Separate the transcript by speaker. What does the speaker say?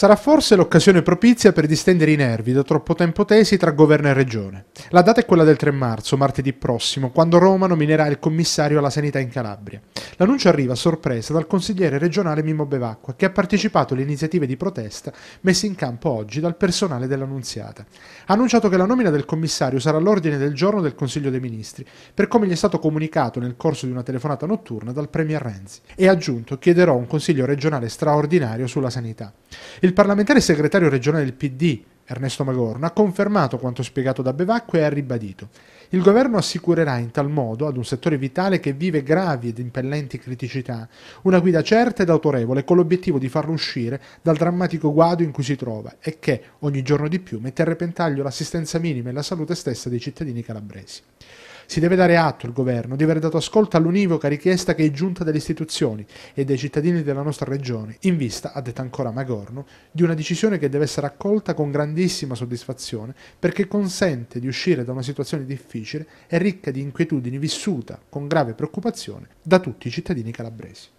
Speaker 1: Sarà forse l'occasione propizia per distendere i nervi da troppo tempo tesi tra governo e regione. La data è quella del 3 marzo, martedì prossimo, quando Roma nominerà il commissario alla sanità in Calabria. L'annuncio arriva a sorpresa dal consigliere regionale Mimmo Bevacqua, che ha partecipato alle iniziative di protesta messe in campo oggi dal personale dell'Annunziata. Ha annunciato che la nomina del commissario sarà all'ordine del giorno del Consiglio dei Ministri, per come gli è stato comunicato nel corso di una telefonata notturna dal Premier Renzi, e ha aggiunto chiederò un consiglio regionale straordinario sulla sanità. Il parlamentare segretario regionale del PD, Ernesto Magorno, ha confermato quanto spiegato da Bevacqua e ha ribadito il governo assicurerà in tal modo ad un settore vitale che vive gravi ed impellenti criticità una guida certa ed autorevole con l'obiettivo di farlo uscire dal drammatico guado in cui si trova e che ogni giorno di più mette a repentaglio l'assistenza minima e la salute stessa dei cittadini calabresi. Si deve dare atto al governo di aver dato ascolto all'univoca richiesta che è giunta dalle istituzioni e dai cittadini della nostra regione, in vista, ha detto ancora Magorno, di una decisione che deve essere accolta con grandissima soddisfazione perché consente di uscire da una situazione difficile e ricca di inquietudini vissuta con grave preoccupazione da tutti i cittadini calabresi.